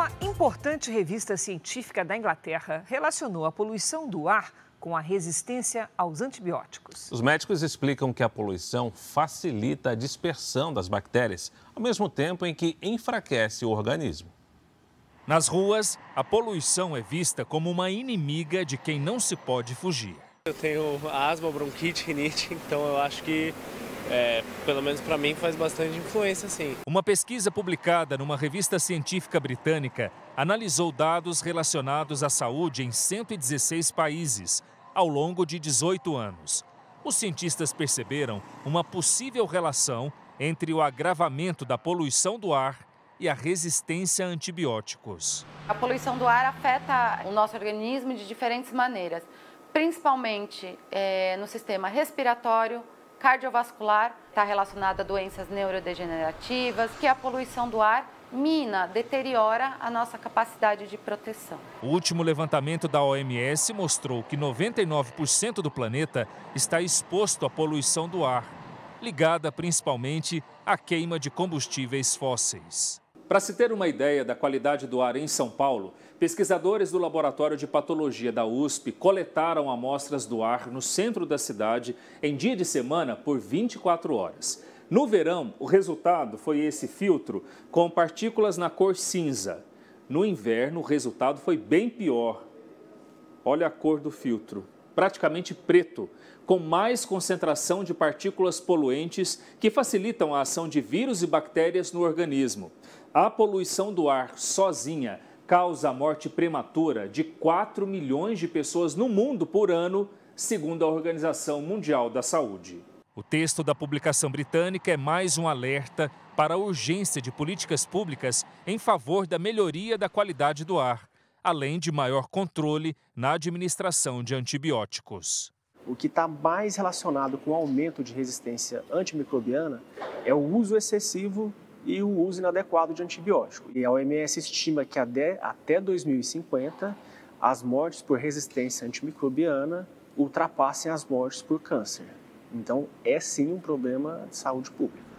Uma importante revista científica da Inglaterra relacionou a poluição do ar com a resistência aos antibióticos. Os médicos explicam que a poluição facilita a dispersão das bactérias, ao mesmo tempo em que enfraquece o organismo. Nas ruas, a poluição é vista como uma inimiga de quem não se pode fugir. Eu tenho asma, bronquite, rinite, então eu acho que é, pelo menos para mim, faz bastante influência, sim. Uma pesquisa publicada numa revista científica britânica analisou dados relacionados à saúde em 116 países ao longo de 18 anos. Os cientistas perceberam uma possível relação entre o agravamento da poluição do ar e a resistência a antibióticos. A poluição do ar afeta o nosso organismo de diferentes maneiras, principalmente é, no sistema respiratório, cardiovascular, está relacionada a doenças neurodegenerativas, que a poluição do ar mina deteriora a nossa capacidade de proteção. O último levantamento da OMS mostrou que 99% do planeta está exposto à poluição do ar, ligada principalmente à queima de combustíveis fósseis. Para se ter uma ideia da qualidade do ar em São Paulo, pesquisadores do Laboratório de Patologia da USP coletaram amostras do ar no centro da cidade em dia de semana por 24 horas. No verão, o resultado foi esse filtro com partículas na cor cinza. No inverno, o resultado foi bem pior. Olha a cor do filtro praticamente preto, com mais concentração de partículas poluentes que facilitam a ação de vírus e bactérias no organismo. A poluição do ar sozinha causa a morte prematura de 4 milhões de pessoas no mundo por ano, segundo a Organização Mundial da Saúde. O texto da publicação britânica é mais um alerta para a urgência de políticas públicas em favor da melhoria da qualidade do ar além de maior controle na administração de antibióticos. O que está mais relacionado com o aumento de resistência antimicrobiana é o uso excessivo e o uso inadequado de antibiótico. E a OMS estima que até 2050 as mortes por resistência antimicrobiana ultrapassem as mortes por câncer. Então, é sim um problema de saúde pública.